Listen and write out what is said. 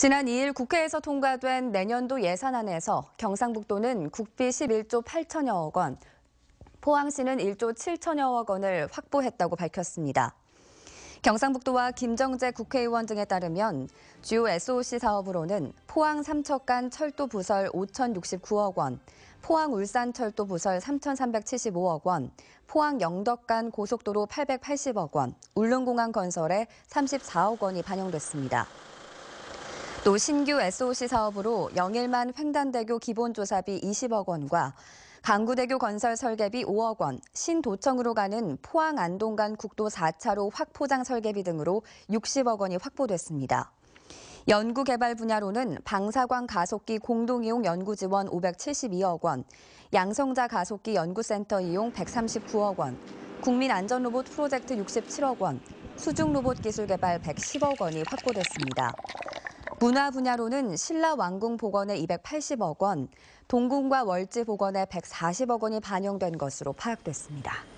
지난 2일 국회에서 통과된 내년도 예산안에서 경상북도는 국비 11조 8천여억 원, 포항시는 1조 7천여억 원을 확보했다고 밝혔습니다. 경상북도와 김정재 국회의원 등에 따르면 주요 SOC 사업으로는 포항 삼척간 철도 부설 5,069억 원, 포항 울산 철도 부설 3,375억 원, 포항 영덕간 고속도로 880억 원, 울릉공항 건설에 34억 원이 반영됐습니다. 또 신규 SOC 사업으로 영일만 횡단대교 기본조사비 20억 원과 강구대교 건설 설계비 5억 원, 신도청으로 가는 포항 안동 간 국도 4차로 확포장 설계비 등으로 60억 원이 확보됐습니다. 연구개발 분야로는 방사광 가속기 공동이용 연구지원 572억 원, 양성자 가속기 연구센터 이용 139억 원, 국민안전로봇 프로젝트 67억 원, 수중로봇 기술 개발 110억 원이 확보됐습니다. 문화 분야로는 신라 왕궁 복원에 280억 원, 동궁과 월지 복원에 140억 원이 반영된 것으로 파악됐습니다.